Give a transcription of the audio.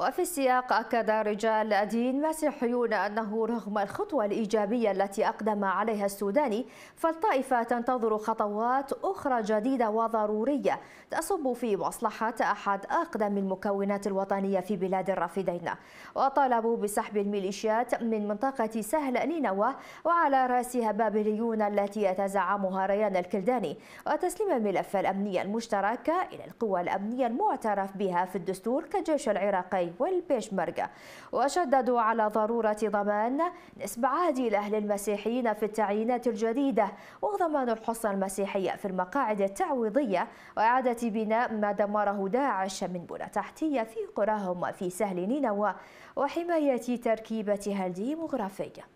وفي السياق أكد رجال الدين مسيحيون أنه رغم الخطوة الإيجابية التي أقدم عليها السوداني فالطائفة تنتظر خطوات أخرى جديدة وضرورية تصب في مصلحة أحد أقدم المكونات الوطنية في بلاد الرافدين وطالبوا بسحب الميليشيات من منطقة سهل نينوى وعلى رأسها بابليون التي يتزعمها ريان الكلداني وتسليم الملف الأمني المشترك إلى القوى الأمنية المعترف بها في الدستور كجيش العراقي الجزائري والبيشمركة وشددوا على ضرورة ضمان نسب عادلة للمسيحيين المسيحيين في التعيينات الجديدة وضمان الحصة المسيحية في المقاعد التعويضية وإعادة بناء ما دمره داعش من بنى تحتية في قراهم وفي سهل نينوى وحماية تركيبتها الديمغرافية